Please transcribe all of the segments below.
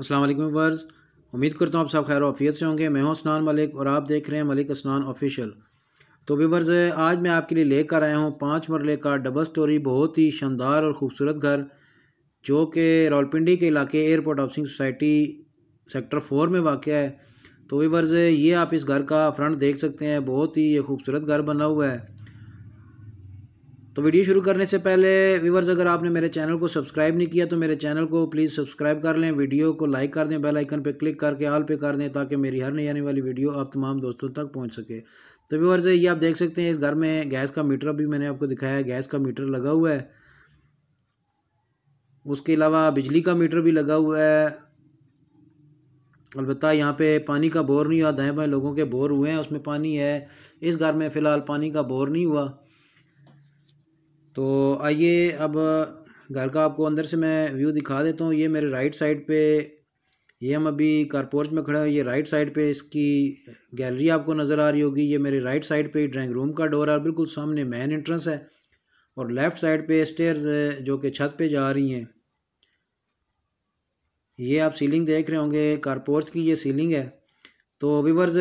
अस्सलाम वालेकुम वर्स उम्मीद करता हूँ आप सब खैर ऑफियत से होंगे मैं हूँ स्नान मलिक और आप देख रहे हैं मलिक स्नान ऑफिशियल तो वीवर्स आज मैं आपके लिए लेकर आया हूँ पाँच मरले का डबल स्टोरी बहुत ही शानदार और ख़ूबसूरत घर जो कि रावलपिंडी के इलाके airport housing society sector four में वाक़ है तो वीवर्स ये आप इस घर का फ्रंट देख सकते हैं बहुत ही ये खूबसूरत घर बना हुआ है तो वीडियो शुरू करने से पहले व्यूवर्स अगर आपने मेरे चैनल को सब्सक्राइब नहीं किया तो मेरे चैनल को प्लीज़ सब्सक्राइब कर लें वीडियो को लाइक कर दें बेल आइकन पर क्लिक करके आल पे कर दें ताकि मेरी हर नई आने वाली वीडियो आप तमाम दोस्तों तक पहुंच सके तो व्यूवर्स ये आप देख सकते हैं इस घर में गैस का मीटर भी मैंने आपको दिखाया है गैस का मीटर लगा हुआ है उसके अलावा बिजली का मीटर भी लगा हुआ है अलबत् यहाँ पे पानी का बोर नहीं हुआ दाएँ बाएँ लोगों के बोर हुए हैं उसमें पानी है इस घर में फ़िलहाल पानी का बोर नहीं हुआ तो आइए अब घर का आपको अंदर से मैं व्यू दिखा देता हूँ ये मेरे राइट साइड पे ये हम अभी कारपोर्च में खड़े हैं ये राइट साइड पे इसकी गैलरी आपको नज़र आ रही होगी ये मेरे राइट साइड पे ड्राइंग रूम का डोर है बिल्कुल सामने मेन एंट्रेंस है और लेफ़्ट साइड पे स्टेयर्स है जो कि छत पे जा रही हैं ये आप सीलिंग देख रहे होंगे कारपोर्च की ये सीलिंग है तो वीवर्स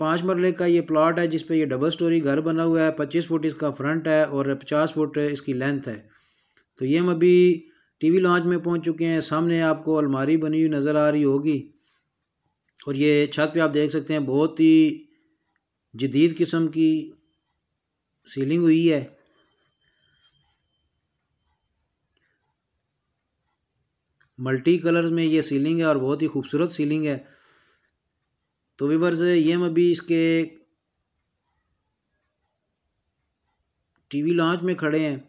पाँच मरले का ये प्लाट है जिसपे ये डबल स्टोरी घर बना हुआ है पच्चीस फुट इसका फ्रंट है और पचास फुट इसकी लेंथ है तो ये हम अभी टीवी लॉन्च में पहुंच चुके हैं सामने आपको अलमारी बनी हुई नज़र आ रही होगी और ये छत पे आप देख सकते हैं बहुत ही जदीद किस्म की सीलिंग हुई है मल्टी कलर्स में ये सीलिंग है और बहुत ही खूबसूरत सीलिंग है तो वीवर्स ये हम अभी इसके टीवी लॉन्च में खड़े हैं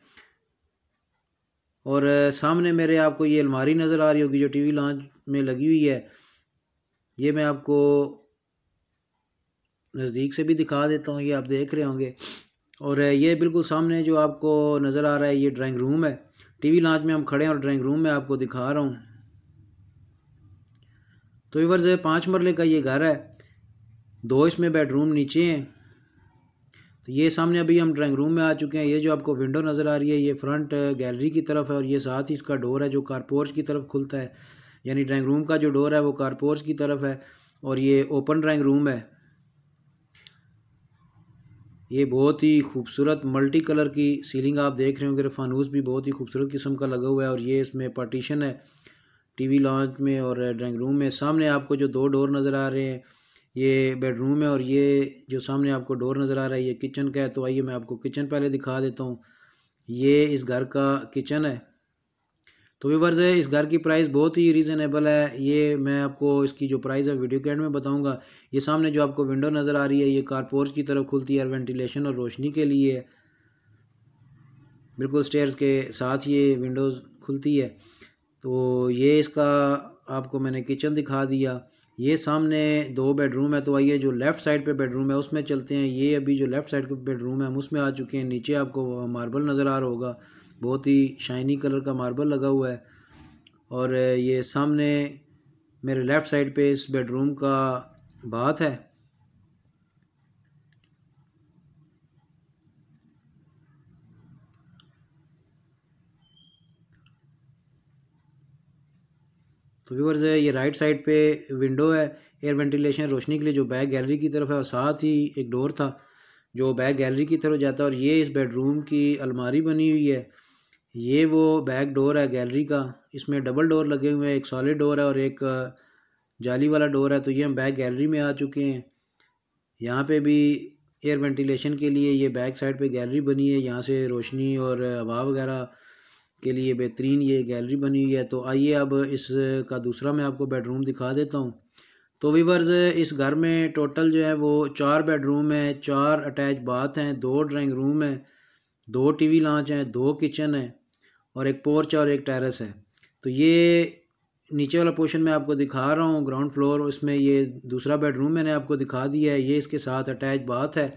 और सामने मेरे आपको ये अलमारी नज़र आ रही होगी जो टीवी लॉन्च में लगी हुई है ये मैं आपको नज़दीक से भी दिखा देता हूँ ये आप देख रहे होंगे और ये बिल्कुल सामने जो आपको नज़र आ रहा है ये ड्राइंग रूम है टीवी लॉन्च में हम खड़े हैं और ड्राइंग रूम में आपको दिखा रहा हूँ तो वीवर्स पाँच मरले का ये घर है दो इसमें बेडरूम नीचे हैं तो ये सामने अभी हम ड्राइंग रूम में आ चुके हैं ये जो आपको विंडो नज़र आ रही है ये फ्रंट गैलरी की तरफ है और ये साथ ही इसका डोर है जो कारपोर्च की तरफ खुलता है यानी ड्राइंग रूम का जो डोर है वो कारपोर्च की तरफ है और ये ओपन ड्राइंग रूम है ये बहुत ही खूबसूरत मल्टी कलर की सीलिंग आप देख रहे होंगे फानूस तो भी बहुत ही खूबसूरत किस्म का लगा हुआ है और ये इसमें पार्टीशन है टीवी लॉन्च में और ड्राइंग रूम में सामने आपको जो दो डोर नज़र आ रहे हैं ये बेडरूम है और ये जो सामने आपको डोर नज़र आ रहा है ये किचन का है तो आइए मैं आपको किचन पहले दिखा देता हूँ ये इस घर का किचन है तो व्यूवर्स है इस घर की प्राइस बहुत ही रीज़नेबल है ये मैं आपको इसकी जो प्राइस है वीडियो कैंड में बताऊंगा ये सामने जो आपको विंडो नज़र आ रही है ये कारपोर्च की तरफ खुलती है वेंटिलेशन और रोशनी के लिए बिल्कुल स्टेयर्स के साथ ये विंडोज़ खुलती है तो ये इसका आपको मैंने किचन दिखा दिया ये सामने दो बेडरूम है तो आइए जो लेफ़्ट साइड पे बेडरूम है उसमें चलते हैं ये अभी जो लेफ़्ट साइड का बेडरूम है हम उसमें आ चुके हैं नीचे आपको मार्बल नज़र आ रहा होगा बहुत ही शाइनी कलर का मार्बल लगा हुआ है और ये सामने मेरे लेफ़्ट साइड पे इस बेडरूम का बाथ है तो व्यूवर्स ये राइट साइड पे विंडो है एयर वेंटिलेशन रोशनी के लिए जो बैक गैलरी की तरफ है और साथ ही एक डोर था जो बैक गैलरी की तरफ जाता है और ये इस बेडरूम की अलमारी बनी हुई है ये वो बैक डोर है गैलरी का इसमें डबल डोर लगे हुए हैं एक सॉलिड डोर है और एक जाली वाला डोर है तो ये हम बैक गैलरी में आ चुके हैं यहाँ पे भी एयर वेंटिलेशन के लिए ये बैक साइड पे गैलरी बनी है यहाँ से रोशनी और हवा वगैरह के लिए बेहतरीन ये गैलरी बनी हुई है तो आइए अब इसका दूसरा मैं आपको बेडरूम दिखा देता हूँ तो वीवर्स इस घर में टोटल जो है वो चार बेडरूम है चार अटैच बाथ हैं दो ड्राइंग रूम है दो टीवी लॉन्च हैं दो किचन है और एक पोर्च और एक टेरेस है तो ये नीचे वाला पोर्शन मैं आपको दिखा रहा हूँ ग्राउंड फ्लोर उसमें ये दूसरा बेडरूम मैंने आपको दिखा दिया है ये इसके साथ अटैच बाथ है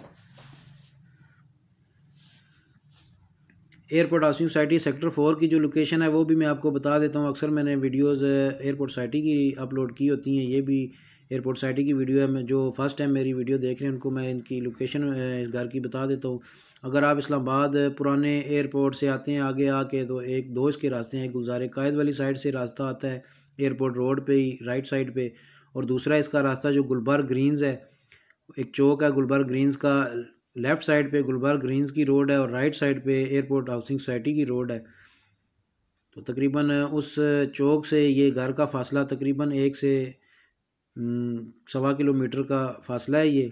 airport housing society sector four की जो लोकेशन है वो भी मैं आपको बता देता हूँ अक्सर मैंने वीडियोस एयरपोर्ट सोसाइटी की अपलोड की होती हैं ये भी एयरपोर्ट सोसाइटी की वीडियो है मैं जो फर्स्ट टाइम मेरी वीडियो देख रहे हैं उनको मैं इनकी लोकेशन इस घर की बता देता हूँ अगर आप इस्लामाबाद पुराने एयरपोर्ट से आते हैं आगे आके तो एक दोस्त के रास्ते हैं गुलजार कायद वाली साइड से रास्ता आता है एयरपोर्ट रोड पर ही राइट साइड पर और दूसरा इसका रास्ता जो गुलबर्ग ग्रीनस है एक चौक है गुलबर्ग ग्रीनस का लेफ़्ट साइड पे गुलबर्ग ग्रीन्स की रोड है और राइट साइड पे एयरपोर्ट हाउसिंग सोसाइटी की रोड है तो तकरीबन उस चौक से ये घर का फासला तकरीबन एक से हम्म, सवा किलोमीटर का फासला है ये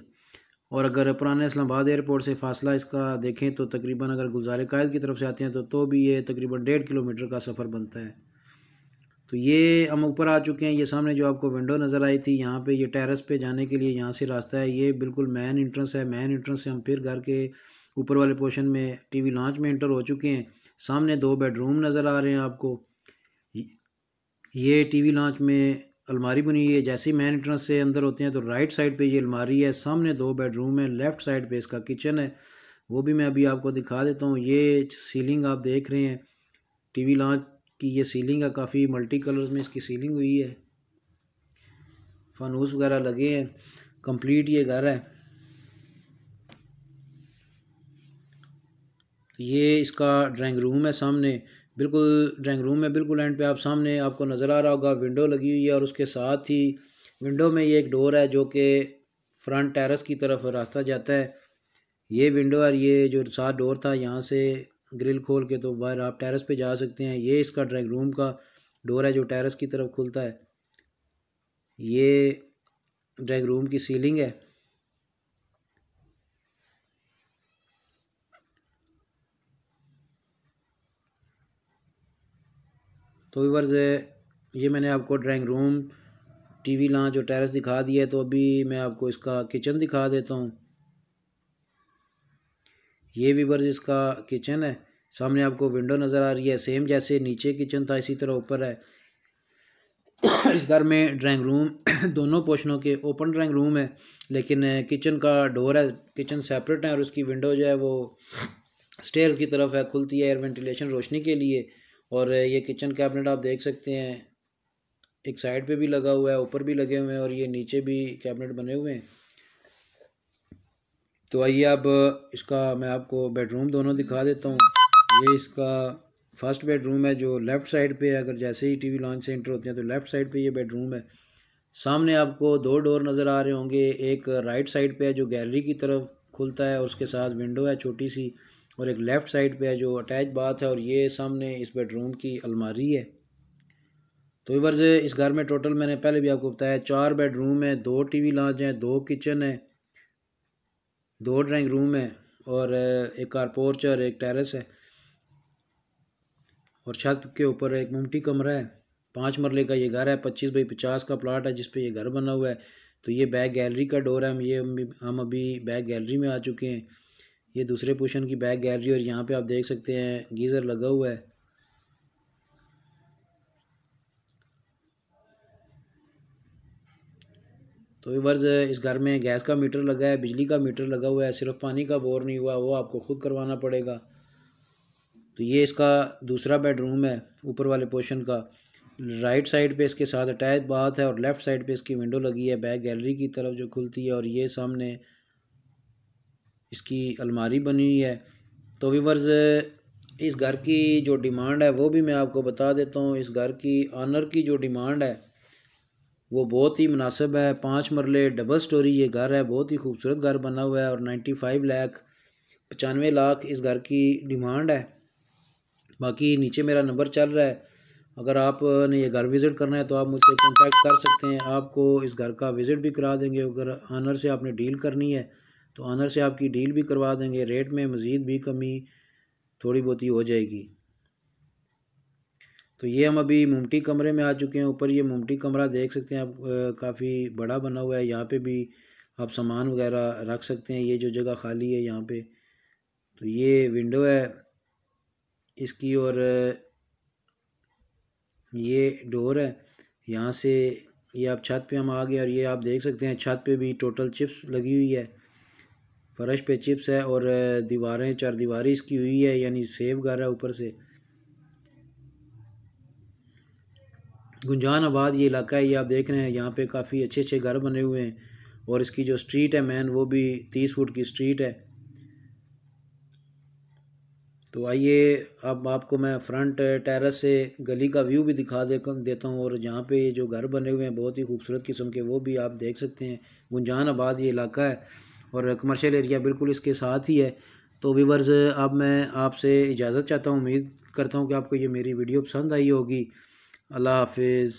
और अगर पुराने इस्लामाबाद एयरपोर्ट से फासला इसका देखें तो तकरीबन अगर गुलजार कायद की तरफ से आते हैं तो तो भी ये तकरीबन डेढ़ किलोमीटर का सफ़र बनता है तो ये हम ऊपर आ चुके हैं ये सामने जो आपको विंडो नज़र आई थी यहाँ पे ये टेरेस पे जाने के लिए यहाँ से रास्ता है ये बिल्कुल मैन इंट्रेंस है मैन इंट्रेंस से हम फिर घर के ऊपर वाले पोर्शन में टीवी लॉन्च में इंटर हो चुके हैं सामने दो बेडरूम नज़र आ रहे हैं आपको ये टीवी लॉन्च में अलमारी बनी हुई है जैसे ही मैन इंट्रेंस से अंदर होते हैं तो राइट साइड पर ये अलमारी है सामने दो बेडरूम है लेफ़्ट साइड पर इसका किचन है वो भी मैं अभी आपको दिखा देता हूँ ये सीलिंग आप देख रहे हैं टीवी लॉन्च कि ये सीलिंग है काफ़ी मल्टी कलर्स में इसकी सीलिंग हुई है फानूस वगैरह लगे हैं कंप्लीट ये घर है तो ये इसका ड्राइंग रूम है सामने बिल्कुल ड्राइंग रूम में बिल्कुल एंड पे आप सामने आपको नज़र आ रहा होगा विंडो लगी हुई है और उसके साथ ही विंडो में ये एक डोर है जो कि फ्रंट टेरेस की तरफ रास्ता जाता है ये विंडो और ये जो साथ डोर था यहाँ से ग्रिल खोल के तो बाहर आप टेरेस पे जा सकते हैं ये इसका ड्राइंग रूम का डोर है जो टेरेस की तरफ खुलता है ये ड्राइंग रूम की सीलिंग है तो वीवर्स ये मैंने आपको ड्राइंग रूम टीवी वी जो टेरेस दिखा दिया है तो अभी मैं आपको इसका किचन दिखा देता हूँ ये भी वर्ज इसका किचन है सामने आपको विंडो नज़र आ रही है सेम जैसे नीचे किचन था इसी तरह ऊपर है इस घर में ड्राइंग रूम दोनों पोशनों के ओपन ड्राइंग रूम है लेकिन किचन का डोर है किचन सेपरेट है और उसकी विंडो जो है वो स्टेयर्स की तरफ है खुलती है एयर वेंटिलेशन रोशनी के लिए और ये किचन कैबिनेट आप देख सकते हैं एक साइड पे भी लगा हुआ है ऊपर भी लगे हुए हैं और ये नीचे भी कैबिनेट बने हुए हैं तो आइए अब इसका मैं आपको बेडरूम दोनों दिखा देता हूँ ये इसका फर्स्ट बेडरूम है जो लेफ़्ट साइड पे अगर जैसे ही टीवी लॉन्च से इंटर होते हैं तो लेफ़्ट साइड पे ये बेडरूम है सामने आपको दो डोर नज़र आ रहे होंगे एक राइट साइड पे है जो गैलरी की तरफ खुलता है उसके साथ विंडो है छोटी सी और एक लेफ़्ट साइड पे है जो अटैच बाथ है और ये सामने इस बेडरूम की अलमारी है तो वर्ज इस घर में टोटल मैंने पहले भी आपको बताया चार बेडरूम है दो टी लॉन्च हैं दो किचन है दो ड्राइंग रूम है और एक कारपोर्च और एक टेरेस है और छत के ऊपर एक मुमटी कमरा है पाँच मरले का ये घर है पच्चीस बाई पचास का प्लाट है जिस ये घर बना हुआ है तो ये बैक गैलरी का डोर है हम ये हम अभी बैक गैलरी में आ चुके हैं ये दूसरे पोशन की बैक गैलरी और यहाँ पे आप देख सकते हैं गीज़र लगा हुआ है तो वर्ज़ इस घर में गैस का मीटर लगा है बिजली का मीटर लगा हुआ है सिर्फ पानी का बोर नहीं हुआ वो आपको खुद करवाना पड़ेगा तो ये इसका दूसरा बेडरूम है ऊपर वाले पोर्शन का राइट साइड पे इसके साथ अटैच बाथ है और लेफ़्ट साइड पे इसकी विंडो लगी है बैक गैलरी की तरफ जो खुलती है और ये सामने इसकी अलमारी बनी हुई है तो वीवर्स इस घर की जो डिमांड है वो भी मैं आपको बता देता हूँ इस घर की ऑनर की जो डिमांड है वो बहुत ही मुनासिब है पाँच मरले डबल स्टोरी ये घर है बहुत ही खूबसूरत घर बना हुआ है और नाइन्टी फाइव लाख पचानवे लाख इस घर की डिमांड है बाकी नीचे मेरा नंबर चल रहा है अगर आपने ये घर विज़िट करना है तो आप मुझसे कॉन्टैक्ट कर सकते हैं आपको इस घर का विज़िट भी करा देंगे अगर आनर से आपने डील करनी है तो आनर से आपकी डील भी करवा देंगे रेट में मज़ीद भी कमी थोड़ी बहुत ही हो जाएगी तो ये हम अभी मुमटी कमरे में आ चुके हैं ऊपर ये मुमटी कमरा देख सकते हैं आप काफ़ी बड़ा बना हुआ है यहाँ पे भी आप सामान वगैरह रख सकते हैं ये जो जगह खाली है यहाँ पे तो ये विंडो है इसकी और ये डोर है यहाँ से ये आप छत पे हम आ गए और ये आप देख सकते हैं छत पे भी टोटल चिप्स लगी हुई है फर्श पे चिप्स है और दीवारें चार दीवारी इसकी हुई है यानी सेव घर है ऊपर से गुंजान आबाद ये इलाका है ये आप देख रहे हैं यहाँ पे काफ़ी अच्छे अच्छे घर बने हुए हैं और इसकी जो स्ट्रीट है मैन वो भी तीस फुट की स्ट्रीट है तो आइए अब आपको मैं फ्रंट टेरेस से गली का व्यू भी दिखा दे देता हूँ और जहाँ पे ये जो घर बने हुए हैं बहुत ही खूबसूरत किस्म के वो भी आप देख सकते हैं गुंजान आबाद ये इलाका है और कमर्शियल एरिया बिल्कुल इसके साथ ही है तो वीवर्स अब मैं आपसे इजाज़त चाहता हूँ उम्मीद करता हूँ कि आपको ये मेरी वीडियो पसंद आई होगी আল্লাহ হাফিজ